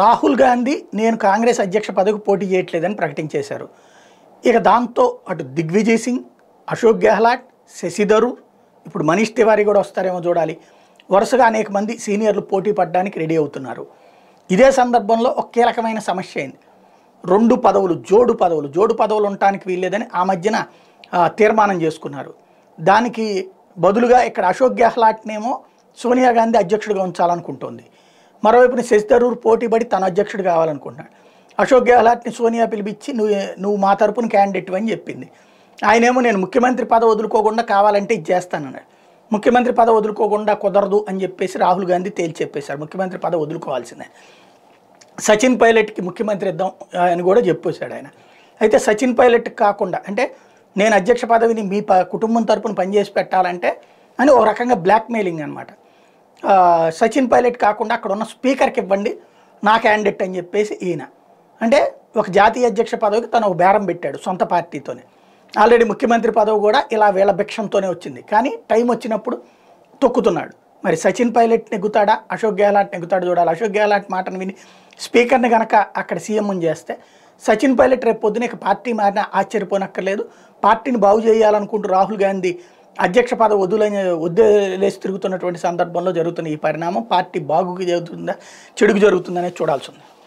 రాహుల్ గాంధీ నేను కాంగ్రెస్ అధ్యక్ష పదవికి పోటీ చేయట్లేదని ప్రకటించేశారు ఇక దాంతో అటు దిగ్విజయ్ సింగ్ అశోక్ గెహ్లాట్ శశిధరు ఇప్పుడు మనీష్ తివారీ కూడా వస్తారేమో చూడాలి వరుసగా అనేక మంది సీనియర్లు పోటీ పడడానికి రెడీ అవుతున్నారు ఇదే సందర్భంలో ఒక కీలకమైన సమస్య అయింది రెండు పదవులు జోడు పదవులు జోడు పదవులు ఉండటానికి వీల్లేదని ఆ మధ్యన తీర్మానం చేసుకున్నారు దానికి బదులుగా ఇక్కడ అశోక్ గెహ్లాట్నేమో సోనియా గాంధీ అధ్యక్షుడిగా ఉంచాలనుకుంటోంది మరోవైపున శశి పోటీ పోటీపడి తన అధ్యక్షుడు కావాలనుకుంటున్నాడు అశోక్ గెహ్లాట్ని సోనియా పిలిపించి నువ్వు నువ్వు మా తరపున క్యాండిడేట్ అని చెప్పింది ఆయనేమో నేను ముఖ్యమంత్రి పదవి వదులుకోకుండా కావాలంటే ఇది చేస్తానన్నాడు ముఖ్యమంత్రి పదవి వదులుకోకుండా కుదరదు అని చెప్పేసి రాహుల్ గాంధీ తేల్చి చెప్పేశాడు ముఖ్యమంత్రి పదవి వదులుకోవాల్సిందే సచిన్ పైలట్కి ముఖ్యమంత్రి ఇద్దాం అని కూడా చెప్పేశాడు ఆయన అయితే సచిన్ పైలట్ కాకుండా అంటే నేను అధ్యక్ష పదవిని మీ కుటుంబం తరపున పనిచేసి పెట్టాలంటే అని ఒక రకంగా బ్లాక్మెయిలింగ్ అనమాట సచిన్ పైలట్ కాకుండా అక్కడ ఉన్న స్పీకర్కి ఇవ్వండి నా క్యాండిడేట్ అని చెప్పేసి ఈయన అంటే ఒక జాతీయ అధ్యక్ష పదవికి తను ఒక బేరం పెట్టాడు సొంత పార్టీతోనే ఆల్రెడీ ముఖ్యమంత్రి పదవి కూడా ఇలా వేళ భిక్షంతోనే వచ్చింది కానీ టైం వచ్చినప్పుడు తొక్కుతున్నాడు మరి సచిన్ పైలట్ నెగ్గుతాడా అశోక్ గెహ్లాట్ నెగ్గుతాడు చూడాలి అశోక్ గెహ్లాట్ మాటను విని స్పీకర్ని కనుక అక్కడ సీఎం చేస్తే సచిన్ పైలట్ రేపు పొద్దున పార్టీ మారిన ఆశ్చర్యపోనక్కర్లేదు పార్టీని బాగు చేయాలనుకుంటూ రాహుల్ గాంధీ అధ్యక్ష పదవి వదులైన వదిలేసి తిరుగుతున్నటువంటి సందర్భంలో జరుగుతున్న ఈ పరిణామం పార్టీ బాగుకి జరుగుతుందా చెడుకు జరుగుతుందనే చూడాల్సి ఉంది